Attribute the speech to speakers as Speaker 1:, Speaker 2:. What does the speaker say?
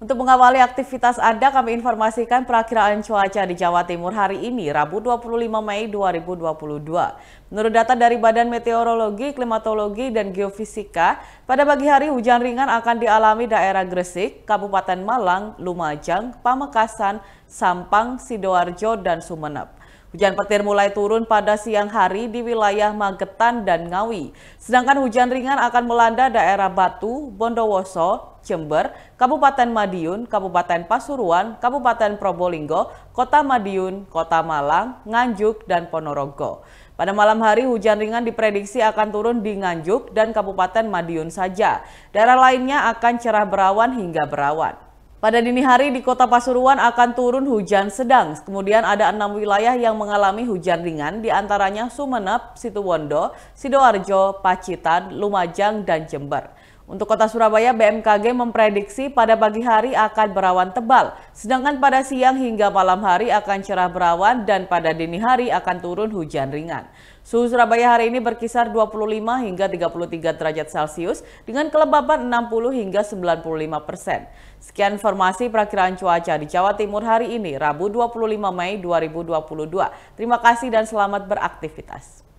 Speaker 1: Untuk mengawali aktivitas Anda, kami informasikan perakiraan cuaca di Jawa Timur hari ini, Rabu 25 Mei 2022. Menurut data dari Badan Meteorologi, Klimatologi, dan Geofisika, pada pagi hari hujan ringan akan dialami daerah Gresik, Kabupaten Malang, Lumajang, Pamekasan, Sampang, Sidoarjo, dan Sumeneb. Hujan petir mulai turun pada siang hari di wilayah Magetan dan Ngawi. Sedangkan hujan ringan akan melanda daerah Batu, Bondowoso, Jember, Kabupaten Madiun, Kabupaten Pasuruan, Kabupaten Probolinggo, Kota Madiun, Kota Malang, Nganjuk, dan Ponorogo. Pada malam hari, hujan ringan diprediksi akan turun di Nganjuk dan Kabupaten Madiun saja. Daerah lainnya akan cerah berawan hingga berawan. Pada dini hari di kota Pasuruan akan turun hujan sedang. Kemudian ada enam wilayah yang mengalami hujan ringan, diantaranya Sumeneb, Situwondo, Sidoarjo, Pacitan, Lumajang, dan Jember. Untuk kota Surabaya, BMKG memprediksi pada pagi hari akan berawan tebal, sedangkan pada siang hingga malam hari akan cerah berawan dan pada dini hari akan turun hujan ringan. Suhu Surabaya hari ini berkisar 25 hingga 33 derajat Celcius dengan kelembapan 60 hingga 95 persen. Sekian informasi perakiran cuaca di Jawa Timur hari ini, Rabu 25 Mei 2022. Terima kasih dan selamat beraktivitas.